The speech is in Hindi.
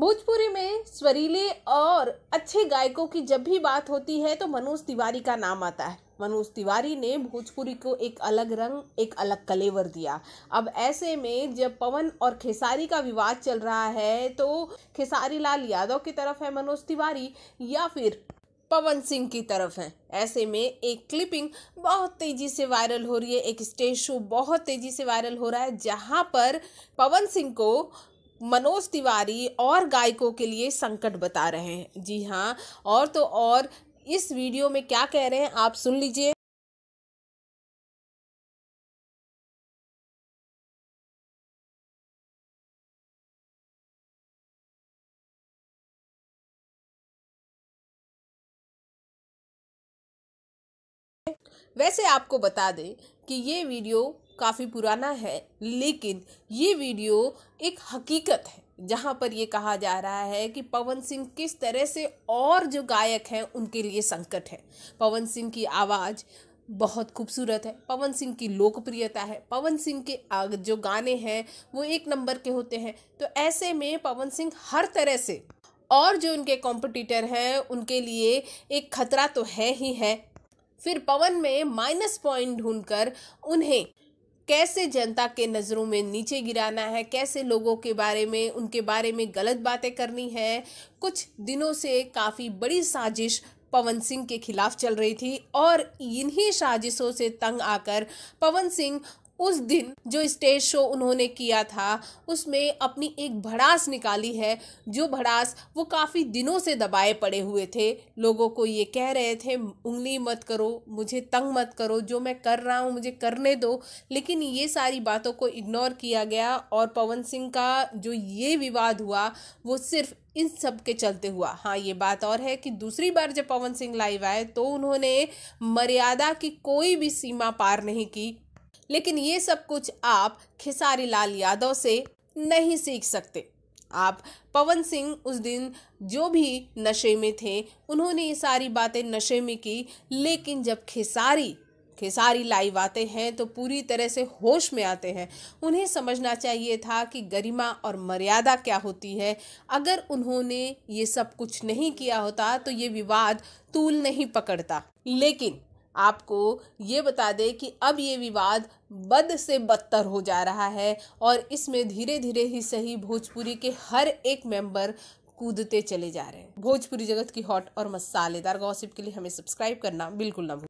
भोजपुरी में स्वरीले और अच्छे गायकों की जब भी बात होती है तो मनोज तिवारी का नाम आता है मनोज तिवारी ने भोजपुरी को एक अलग रंग एक अलग कलेवर दिया अब ऐसे में जब पवन और खेसारी का विवाद चल रहा है तो खेसारी लाल यादव की तरफ है मनोज तिवारी या फिर पवन सिंह की तरफ है ऐसे में एक क्लिपिंग बहुत तेज़ी से वायरल हो रही है एक स्टेज शो बहुत तेज़ी से वायरल हो रहा है जहाँ पर पवन सिंह को मनोज तिवारी और गायकों के लिए संकट बता रहे हैं जी हाँ और तो और इस वीडियो में क्या कह रहे हैं आप सुन लीजिए वैसे आपको बता दें कि ये वीडियो काफ़ी पुराना है लेकिन ये वीडियो एक हकीकत है जहाँ पर ये कहा जा रहा है कि पवन सिंह किस तरह से और जो गायक हैं उनके लिए संकट है पवन सिंह की आवाज़ बहुत खूबसूरत है पवन सिंह की लोकप्रियता है पवन सिंह के जो गाने हैं वो एक नंबर के होते हैं तो ऐसे में पवन सिंह हर तरह से और जो उनके कॉम्पिटिटर हैं उनके लिए एक खतरा तो है ही है फिर पवन में माइनस पॉइंट ढूंढकर उन्हें कैसे जनता के नज़रों में नीचे गिराना है कैसे लोगों के बारे में उनके बारे में गलत बातें करनी है कुछ दिनों से काफ़ी बड़ी साजिश पवन सिंह के खिलाफ चल रही थी और इन्हीं साजिशों से तंग आकर पवन सिंह उस दिन जो स्टेज शो उन्होंने किया था उसमें अपनी एक भड़ास निकाली है जो भड़ास वो काफ़ी दिनों से दबाए पड़े हुए थे लोगों को ये कह रहे थे उंगली मत करो मुझे तंग मत करो जो मैं कर रहा हूँ मुझे करने दो लेकिन ये सारी बातों को इग्नोर किया गया और पवन सिंह का जो ये विवाद हुआ वो सिर्फ इन सब के चलते हुआ हाँ ये बात और है कि दूसरी बार जब पवन सिंह लाइव आए तो उन्होंने मर्यादा की कोई भी सीमा पार नहीं की लेकिन ये सब कुछ आप खेसारी लाल यादव से नहीं सीख सकते आप पवन सिंह उस दिन जो भी नशे में थे उन्होंने ये सारी बातें नशे में की लेकिन जब खेसारी खेसारी लाइव आते हैं तो पूरी तरह से होश में आते हैं उन्हें समझना चाहिए था कि गरिमा और मर्यादा क्या होती है अगर उन्होंने ये सब कुछ नहीं किया होता तो ये विवाद तूल नहीं पकड़ता लेकिन आपको ये बता दें कि अब ये विवाद बद से बदतर हो जा रहा है और इसमें धीरे धीरे ही सही भोजपुरी के हर एक मेंबर कूदते चले जा रहे हैं भोजपुरी जगत की हॉट और मसालेदार गॉसिप के लिए हमें सब्सक्राइब करना बिल्कुल ना